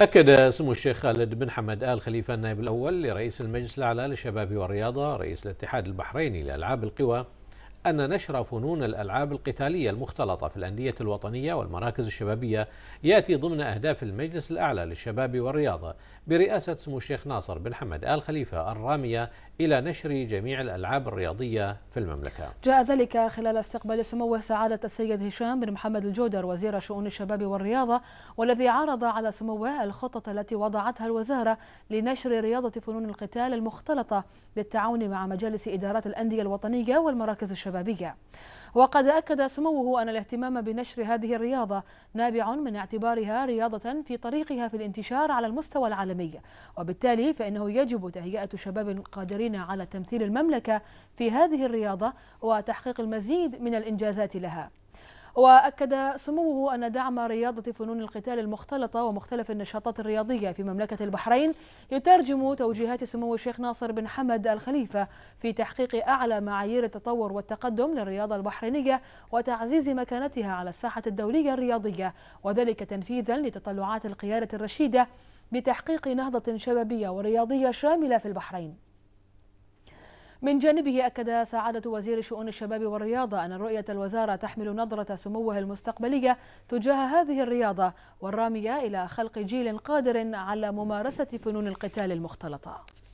أكد سمو الشيخ خالد بن حمد آل خليفة النائب الأول لرئيس المجلس الأعلى للشباب والرياضة رئيس الاتحاد البحريني لألعاب القوى أن نشر فنون الألعاب القتالية المختلطة في الأندية الوطنية والمراكز الشبابية يأتي ضمن أهداف المجلس الأعلى للشباب والرياضة برئاسة سمو الشيخ ناصر بن حمد آل خليفة الرامية إلى نشر جميع الألعاب الرياضية في المملكة جاء ذلك خلال استقبال سموه سعادة السيد هشام بن محمد الجودر وزير شؤون الشباب والرياضة والذي عرض على سموه الخطط التي وضعتها الوزارة لنشر رياضة فنون القتال المختلطة بالتعاون مع مجالس إدارات الأندية الوطنية والمراكز الشبابية الشبابية وقد أكد سموه أن الاهتمام بنشر هذه الرياضة نابع من اعتبارها رياضة في طريقها في الانتشار على المستوى العالمي وبالتالي فإنه يجب تهيئة شباب قادرين على تمثيل المملكة في هذه الرياضة وتحقيق المزيد من الإنجازات لها وأكد سموه أن دعم رياضة فنون القتال المختلطة ومختلف النشاطات الرياضية في مملكة البحرين يترجم توجيهات سمو الشيخ ناصر بن حمد الخليفة في تحقيق أعلى معايير التطور والتقدم للرياضة البحرينية وتعزيز مكانتها على الساحة الدولية الرياضية وذلك تنفيذا لتطلعات القيادة الرشيدة بتحقيق نهضة شبابية ورياضية شاملة في البحرين من جانبه أكد سعادة وزير شؤون الشباب والرياضة أن رؤية الوزارة تحمل نظرة سموه المستقبلية تجاه هذه الرياضة والرامية إلى خلق جيل قادر على ممارسة فنون القتال المختلطة